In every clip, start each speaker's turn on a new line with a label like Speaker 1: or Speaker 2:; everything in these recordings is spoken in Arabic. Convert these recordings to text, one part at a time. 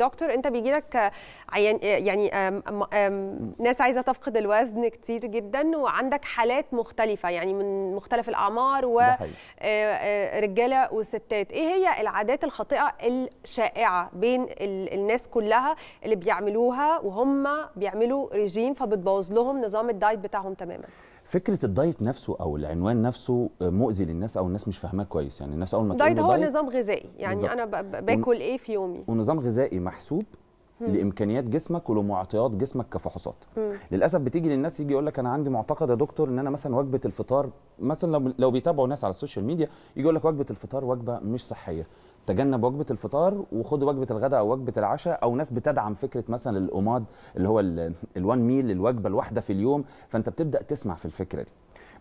Speaker 1: دكتور انت بيجي لك عيان آه، يعني, آه، يعني، آه، ناس عايزه تفقد الوزن كتير جدا وعندك حالات مختلفه يعني من مختلف الاعمار ورجاله وستات ايه هي العادات الخاطئه الشائعه بين الناس كلها اللي بيعملوها وهم بيعملوا ريجيم فبتبوظ لهم نظام الدايت بتاعهم تماما
Speaker 2: فكره الدايت نفسه او العنوان نفسه آه، مؤذي للناس او الناس مش فاهماه كويس يعني الناس اول ما دايت هو دايت نظام
Speaker 1: غذائي يعني بالزبط. انا باكل ايه في يومي
Speaker 2: ونظام غذائي محسوب مم. لامكانيات جسمك ولمعطيات جسمك كفحوصات مم. للاسف بتيجي للناس يجي يقول لك انا عندي معتقد يا دكتور ان انا مثلا وجبه الفطار مثلا لو بيتابعوا ناس على السوشيال ميديا يجي يقول لك وجبه الفطار وجبه مش صحيه تجنب وجبه الفطار وخد وجبه الغداء او وجبه العشاء او ناس بتدعم فكره مثلا الاوماد اللي هو الوان ميل الوجبه الواحده في اليوم فانت بتبدا تسمع في الفكره دي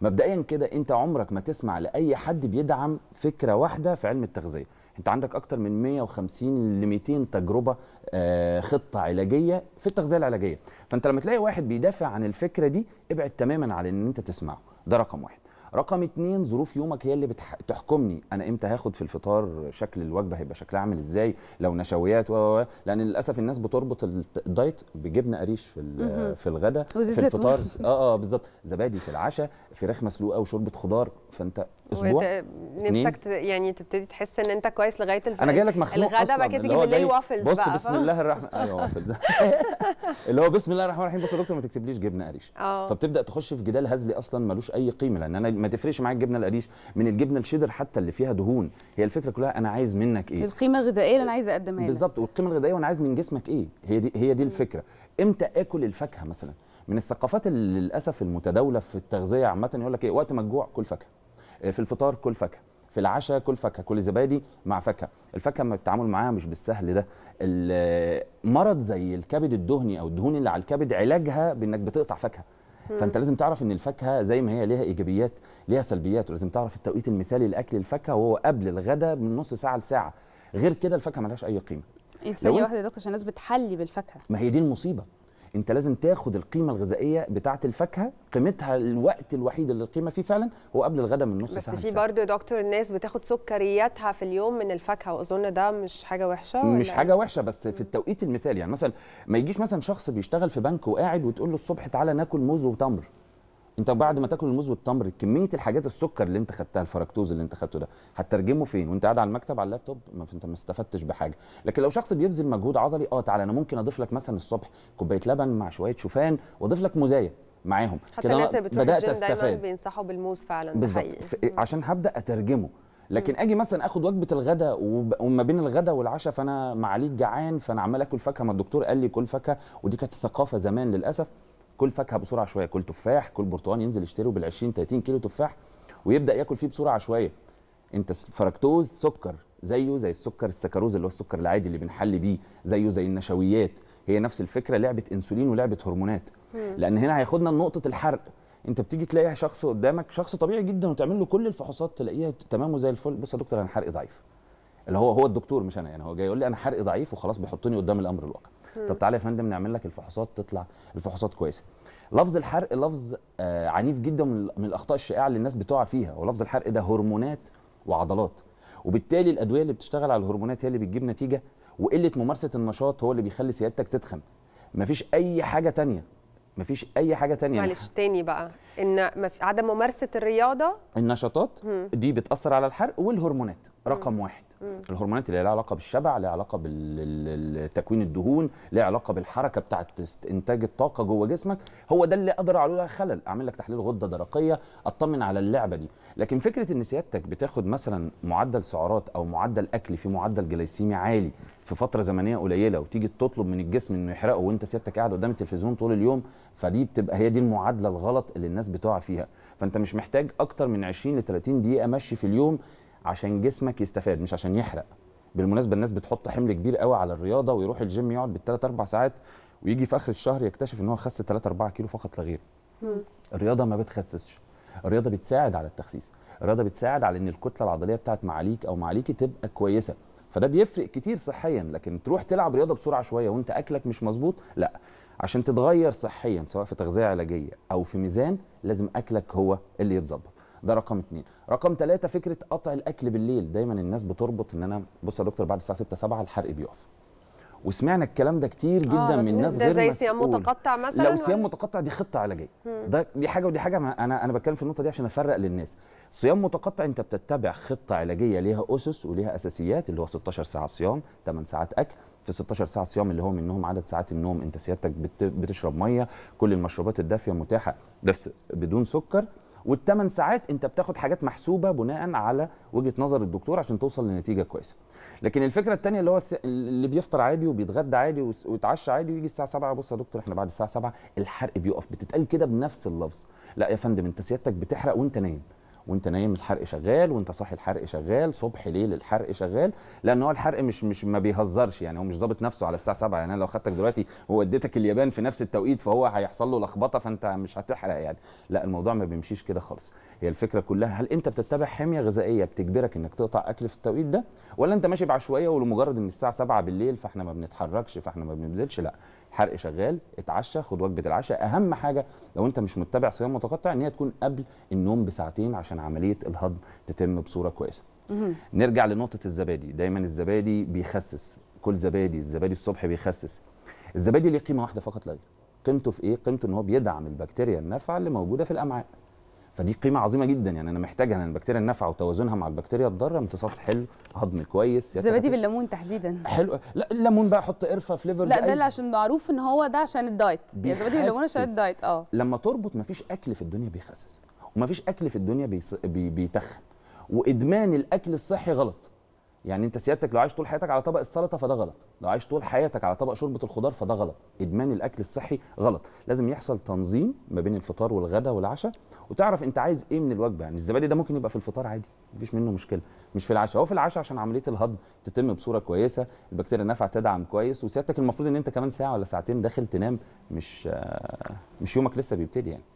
Speaker 2: مبدئيا كده انت عمرك ما تسمع لاي حد بيدعم فكره واحده في علم التغذيه انت عندك اكتر من 150 ل 200 تجربه آه، خطه علاجيه في التغذيه العلاجيه فانت لما تلاقي واحد بيدافع عن الفكره دي ابعد تماما عن ان انت تسمعه ده رقم واحد رقم اتنين ظروف يومك هي اللي بتحكمني انا امتى هاخد في الفطار شكل الوجبه هيبقى شكلها عامل ازاي لو نشويات و لان للاسف الناس بتربط الدايت بجبنه قريش في في الغداء في الفطار اه اه بالظبط زبادي في العشاء فراخ مسلوقه وشوربه خضار فانت اسبوع
Speaker 1: نفسك يعني تبتدي تحس ان انت كويس لغايه الفطار انا جاي لك مخنوق اصلا بقى تجيب الليل وافلز بص بقى بسم الله
Speaker 2: الرحمن ايوه وافلز اللي هو بسم الله الرحمن الرحيم بص يا دكتور ما تكتبليش جبنه قريش اه. فبتبدا تخش في جدال هزلي اصلا ملوش اي قيمه لان انا ما تفرقش معاك الجبنه القريش من الجبنه الشيدر حتى اللي فيها دهون هي الفكره كلها انا عايز منك ايه
Speaker 1: القيمه الغذائيه اللي انا عايز اقدمها لك بالظبط
Speaker 2: والقيمه الغذائيه وانا عايز من جسمك ايه هي دي هي دي الفكره امتى اكل الفاكهه مثلا من الثقافات اللي للاسف المتداوله في التغذيه عامه يقول لك ايه وقت ما تجوع كل فاكهه آه، في الفطار كل فاكهه في العشاء كل فاكهه كل زبادي مع فاكهه الفاكهه التعامل معاها مش بالسهل ده مرض زي الكبد الدهني او الدهون اللي على الكبد علاجها بانك بتقطع فاكهه فانت لازم تعرف ان الفاكهه زي ما هي ليها ايجابيات ليها سلبيات ولازم تعرف التوقيت المثالي لاكل الفاكهه وهو قبل الغداء من نص ساعه لساعه غير كده الفاكهه ملهاش اي قيمه
Speaker 1: ثانيه واحده يا دكتور عشان الناس بتحلي بالفاكهه
Speaker 2: ما هي دي المصيبه انت لازم تاخد القيمه الغذائيه بتاعه الفاكهه قيمتها الوقت الوحيد اللي القيمه فيه فعلا هو قبل الغداء من نص ساعه بس في
Speaker 1: برضه يا دكتور الناس بتاخد سكرياتها في اليوم من الفاكهه واظن ده مش حاجه وحشه مش ولا؟ إيه؟ حاجه
Speaker 2: وحشه بس في التوقيت المثالي يعني مثلا ما يجيش مثلا شخص بيشتغل في بنك وقاعد وتقول له الصبح تعالى ناكل موز وتمر انت بعد ما تاكل الموز والتمر كميه الحاجات السكر اللي انت خدتها الفركتوز اللي انت خدته ده هترجمه فين وانت قاعد على المكتب على اللابتوب ما انت ما استفدتش بحاجه لكن لو شخص بيبذل مجهود عضلي اه تعالى انا ممكن اضيف لك مثلا الصبح كوبايه لبن مع شويه شوفان واضيف لك موزايه معاهم حتى الناس اللي بتروح بدات استفاد
Speaker 1: بينصحوا بالموز فعلا بالظبط
Speaker 2: إيه، عشان هبدا اترجمه لكن اجي مثلا اخد وجبه الغداء وما بين الغداء والعشاء فانا معاليك جعان فانا عمال اكل فاكهه ما الدكتور قال لي كل فاكهه ودي كانت ثقافه زمان للاسف كل فاكهه بسرعه شويه كل تفاح كل برتقال ينزل يشتريه بال 20 30 كيلو تفاح ويبدا ياكل فيه بسرعه شويه انت فركتوز سكر زيه زي السكر السكروز اللي هو السكر العادي اللي بنحل بيه زيه زي النشويات هي نفس الفكره لعبه انسولين ولعبه هرمونات مم. لان هنا هياخدنا لنقطه الحرق انت بتيجي تلاقي شخص قدامك شخص طبيعي جدا وتعمل له كل الفحوصات تلاقيها تمام وزي الفل بص يا دكتور انا حرقي ضعيف اللي هو هو الدكتور مش انا يعني هو جاي يقول لي انا حرقي ضعيف وخلاص بيحطني قدام الامر الواقع طب تعالى يا فندم نعمل لك الفحوصات تطلع الفحوصات كويسه لفظ الحرق لفظ آه عنيف جدا من الاخطاء الشائعه اللي الناس بتقع فيها ولفظ الحرق ده هرمونات وعضلات وبالتالي الادويه اللي بتشتغل على الهرمونات هي اللي بتجيب نتيجه وقله ممارسه النشاط هو اللي بيخلي سيادتك تتخن مفيش اي حاجه تانية مفيش اي حاجه تانية يعني معلش
Speaker 1: تاني بقى ان عدم ممارسه الرياضه
Speaker 2: النشاطات دي بتاثر على الحرق والهرمونات رقم واحد الهرمونات اللي لها علاقه بالشبع لها علاقه بالتكوين الدهون لها علاقه بالحركه بتاعه انتاج الطاقه جوه جسمك هو ده اللي اقدر اعمله لها خلل اعمل لك تحليل غده درقيه اطمن على اللعبه دي لكن فكره ان سيادتك بتاخد مثلا معدل سعرات او معدل اكل في معدل جلايسيمي عالي في فتره زمنيه قليله وتيجي تطلب من الجسم انه يحرقه وانت سيادتك قاعد قدام التلفزيون طول اليوم فدي بتبقى هي دي المعادله الغلط اللي الناس بتقع فيها فانت مش محتاج اكتر من 20 ل 30 دقيقه مشي في اليوم عشان جسمك يستفاد مش عشان يحرق بالمناسبه الناس بتحط حمل كبير قوي على الرياضه ويروح الجيم يقعد بالثلاث اربع ساعات ويجي في اخر الشهر يكتشف ان هو خس 3 4 كيلو فقط لا غير الرياضه ما بتخسسش الرياضه بتساعد على التخسيس الرياضه بتساعد على ان الكتله العضليه بتاعت معاليك او معاليكي تبقى كويسه فده بيفرق كتير صحيا لكن تروح تلعب رياضه بسرعه شويه وانت اكلك مش مظبوط لا عشان تتغير صحيا سواء في تغذيه علاجيه او في ميزان لازم اكلك هو اللي يتظبط ده رقم اثنين رقم ثلاثه فكره قطع الاكل بالليل دايما الناس بتربط ان انا بص يا دكتور بعد الساعه 6 7 الحرق بيقف وسمعنا الكلام ده كتير آه، جدا آه من ناس غير زي صيام متقطع مثلا لو صيام متقطع دي خطه علاجيه ده دي حاجه ودي حاجه انا انا بتكلم في النقطه دي عشان افرق للناس صيام متقطع انت بتتبع خطه علاجيه ليها اسس وليها اساسيات اللي هو 16 ساعه صيام 8 ساعات اكل في 16 ساعه صيام اللي هو منهم عدد ساعات النوم انت سيادتك بتشرب ميه كل المشروبات الدافيه متاحه بس بدون سكر والثمان ساعات انت بتاخد حاجات محسوبه بناء على وجهه نظر الدكتور عشان توصل لنتيجه كويسه لكن الفكره الثانيه اللي هو اللي بيفطر عادي وبيتغدى عادي ويتعشى عادي ويجي الساعه 7 بص يا دكتور احنا بعد الساعه 7 الحرق بيقف بتتقال كده بنفس اللفظ لا يا فندم انت سيادتك بتحرق وانت نايم وانت نايم الحرق شغال وانت صاحي الحرق شغال صبح ليل الحرق شغال لان هو الحرق مش مش ما بيهزرش يعني هو مش ظابط نفسه على الساعه 7 يعني انا لو خدتك دلوقتي ووديتك اليابان في نفس التوقيت فهو هيحصل له لخبطه فانت مش هتحرق يعني لا الموضوع ما بيمشيش كده خالص هي الفكره كلها هل انت بتتبع حميه غذائيه بتجبرك انك تقطع اكل في التوقيت ده ولا انت ماشي بعشوائيه ولمجرد ان الساعه 7 بالليل فاحنا ما بنتحركش فاحنا ما بننزلش لا حرق شغال اتعشى خد وجبه العشاء اهم حاجه لو انت مش متبع صيام متقطع ان هي تكون قبل النوم بساعتين عشان عمليه الهضم تتم بصوره كويسه نرجع لنقطه الزبادي دايما الزبادي بيخسس كل زبادي الزبادي الصبح بيخسس الزبادي ليه قيمه واحده فقط لا قيمته في ايه قيمته ان هو بيدعم البكتيريا النافعه اللي موجوده في الامعاء فدي قيمه عظيمه جدا يعني انا محتاجها لان البكتيريا النافعه وتوازنها مع البكتيريا الضاره امتصاص حلو هضم كويس الزبادي
Speaker 1: بالليمون تحديدا
Speaker 2: حلو لا الليمون بقى حط قرفه فليفر لا ده اللي
Speaker 1: عشان معروف ان هو ده عشان الدايت الزبادي يعني بالليمون عشان الدايت اه
Speaker 2: لما تربط مفيش اكل في الدنيا بيخسس ومفيش اكل في الدنيا بي... بيتخن وادمان الاكل الصحي غلط يعني انت سيادتك لو عايش طول حياتك على طبق السلطه فده غلط لو عايش طول حياتك على طبق شوربه الخضار فده غلط ادمان الاكل الصحي غلط لازم يحصل تنظيم ما بين الفطار والغداء والعشاء وتعرف انت عايز ايه من الوجبه يعني الزبادي ده ممكن يبقى في الفطار عادي مفيش منه مشكله مش في العشاء هو في العشاء عشان عمليه الهضم تتم بصوره كويسه البكتيريا النافعه تدعم كويس وسيادتك المفروض ان انت كمان ساعه ولا ساعتين داخل تنام مش آه، مش يومك لسه بيبتدي يعني